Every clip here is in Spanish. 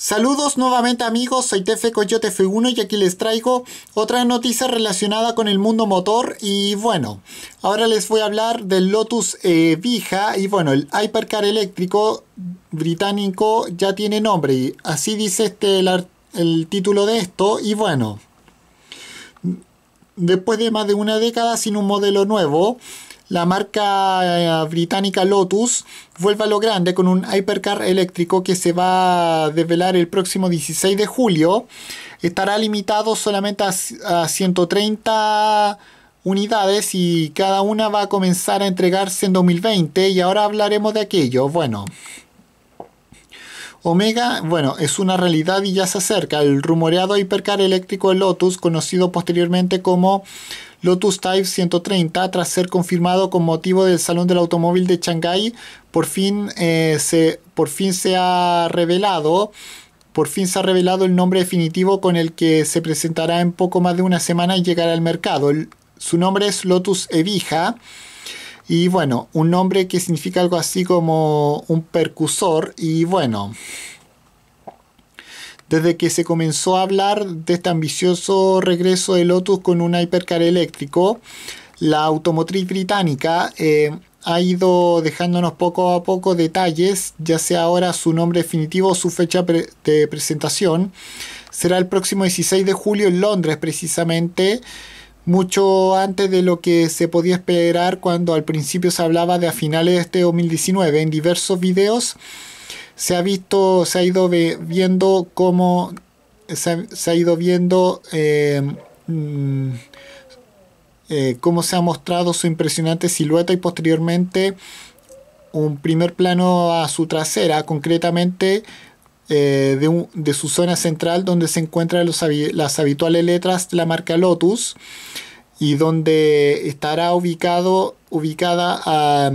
Saludos nuevamente amigos, soy Tefe Coyote F1 y aquí les traigo otra noticia relacionada con el mundo motor y bueno, ahora les voy a hablar del Lotus eh, Vija y bueno, el hypercar eléctrico británico ya tiene nombre y así dice este el, el título de esto y bueno, después de más de una década sin un modelo nuevo, la marca eh, británica Lotus vuelve a lo grande con un hypercar eléctrico que se va a desvelar el próximo 16 de julio. Estará limitado solamente a, 130 unidades y cada una va a comenzar a entregarse en 2020 y ahora hablaremos de aquello. Bueno, Omega, bueno, es una realidad y ya se acerca. El rumoreado hipercar eléctrico de Lotus, conocido posteriormente como Lotus Type 130, tras ser confirmado con motivo del Salón del Automóvil de Shanghái, por fin, eh, se, por fin se ha revelado. Por fin se ha revelado el nombre definitivo con el que se presentará en poco más de una semana y llegará al mercado. su nombre es Lotus Evija. Y bueno, un nombre que significa algo así como un percusor. Y bueno, desde que se comenzó a hablar de este ambicioso regreso de Lotus con un hipercar eléctrico, la automotriz británica eh, ha ido dejándonos poco a poco detalles, ya sea ahora su nombre definitivo o su fecha de presentación. Será el próximo 16 de julio en Londres precisamente, mucho antes de lo que se podía esperar cuando al principio se hablaba de a finales de este 2019. En diversos videos se ha visto, se ha ido viendo cómo se ha, ido viendo eh, mm, eh, cómo se ha mostrado su impresionante silueta y posteriormente un primer plano a su trasera, concretamente eh, de, su zona central donde se encuentran las habituales letras de la marca Lotus y donde estará ubicado, ubicada a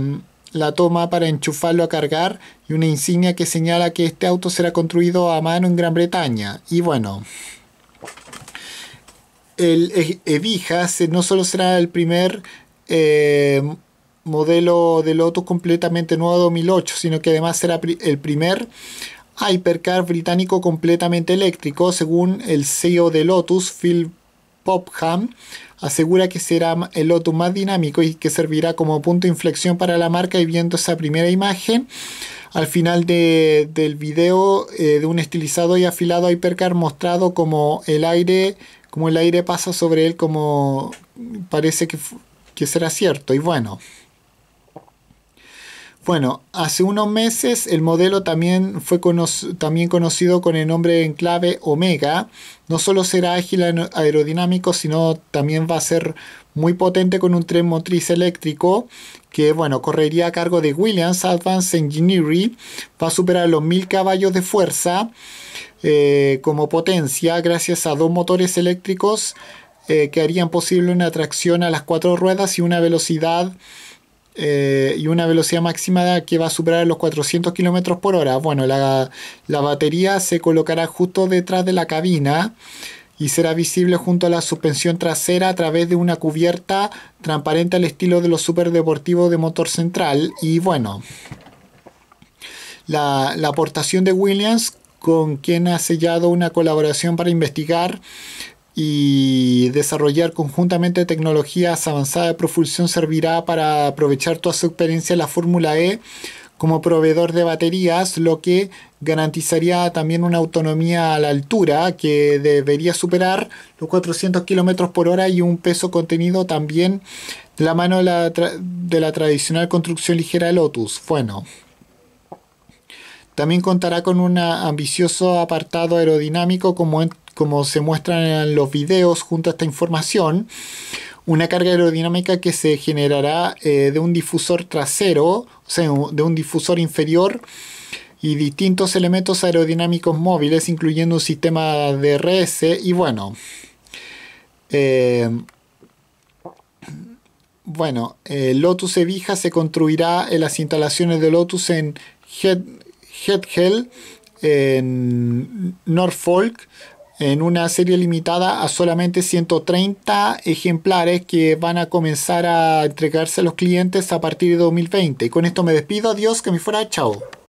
la toma para enchufarlo a cargar y una insignia que señala que este auto será construido a mano en Gran Bretaña. Y bueno, el e- Evija no solo será el primer eh, modelo de Lotus completamente nuevo 2008, sino que además será el primer hypercar británico completamente eléctrico, según el CEO de Lotus, Phil Popham asegura que será el Lotus más dinámico y que servirá como punto de inflexión para la marca y viendo esa primera imagen al final del video eh, de un estilizado y afilado Hypercar mostrado como el aire como el aire pasa sobre él como parece que, que será cierto y bueno bueno, hace unos meses el modelo también fue también conocido con el nombre en clave Omega. No solo será ágil aerodinámico, sino también va a ser muy potente con un tren motriz eléctrico que bueno, correría a cargo de Williams Advanced Engineering. Va a superar los 1000 caballos de fuerza eh, como potencia gracias a dos motores eléctricos eh, que harían posible una tracción a las cuatro ruedas y una velocidad eh, y una velocidad máxima que va a superar los 400 km por hora. Bueno, la, batería se colocará justo detrás de la cabina y será visible junto a la suspensión trasera a través de una cubierta transparente al estilo de los superdeportivos de motor central. Y bueno, la, la aportación de Williams, con quien ha sellado una colaboración para investigar y desarrollar conjuntamente tecnologías avanzadas de propulsión servirá para aprovechar toda su experiencia en la Fórmula E como proveedor de baterías, lo que garantizaría también una autonomía a la altura que debería superar los 400 km por hora y un peso contenido también de la mano de la, de la tradicional construcción ligera Lotus. Bueno, también contará con un ambicioso apartado aerodinámico como como se muestran en los videos junto a esta información, una carga aerodinámica que se generará eh, de un difusor trasero, o sea, de un difusor inferior y distintos elementos aerodinámicos móviles, incluyendo un sistema de RS... y bueno. Eh, bueno, eh, Lotus Evija se construirá en las instalaciones de Lotus en Head, en Norfolk, en una serie limitada a solamente 130 ejemplares que van a comenzar a entregarse a los clientes a partir de 2020. con esto me despido, adiós, que me fuera, chao.